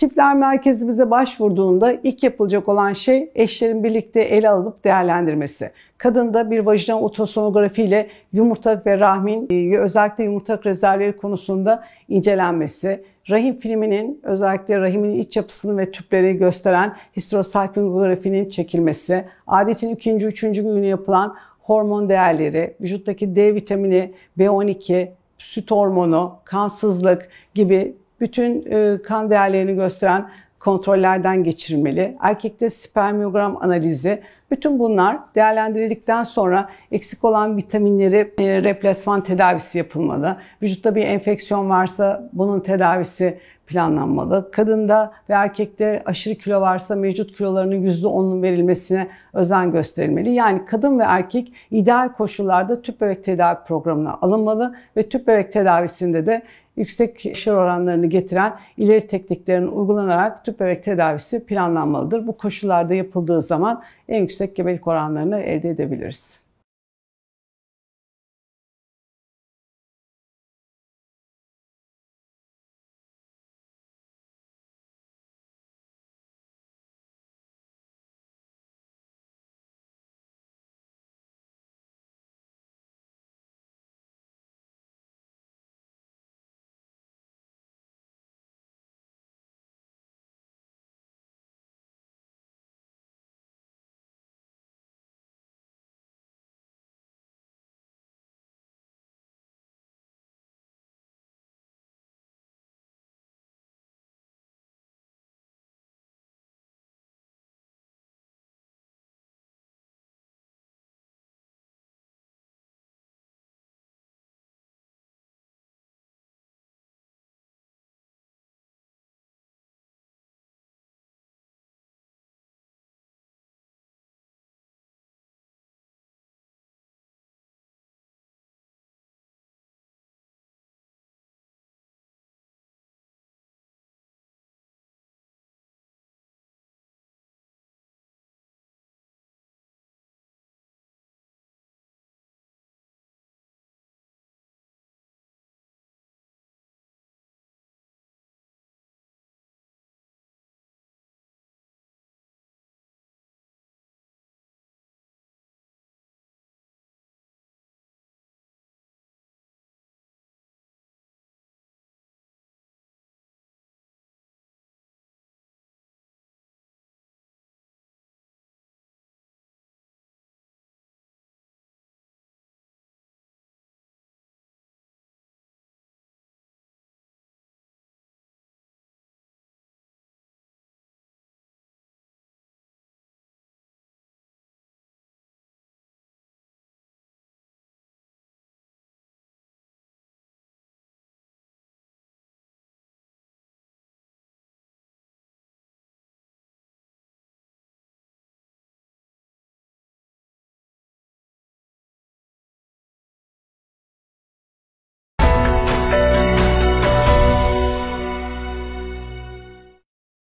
Çiftler Merkezi bize başvurduğunda ilk yapılacak olan şey eşlerin birlikte ele alıp değerlendirmesi. Kadında bir vajinal ultrasonografi ile yumurta ve rahmin e, özellikle yumurta rezervleri konusunda incelenmesi, rahim filminin özellikle rahimin iç yapısını ve tüpleri gösteren histosalpingografinin çekilmesi, adetin ikinci, üçüncü günü yapılan hormon değerleri, vücuttaki D vitamini, B12, süt hormonu, kansızlık gibi bütün e, kan değerlerini gösteren kontrollerden geçirmeli. Erkekte spermiyogram analizi. Bütün bunlar değerlendirildikten sonra eksik olan vitaminleri e, replasman tedavisi yapılmalı. Vücutta bir enfeksiyon varsa bunun tedavisi planlanmalı. Kadında ve erkekte aşırı kilo varsa mevcut kilolarının %10'unun verilmesine özen gösterilmeli. Yani kadın ve erkek ideal koşullarda tüp bebek tedavi programına alınmalı ve tüp bebek tedavisinde de yüksek şer oranlarını getiren ileri tekniklerin uygulanarak tüp bebek tedavisi planlanmalıdır. Bu koşullarda yapıldığı zaman en yüksek gebelik oranlarını elde edebiliriz.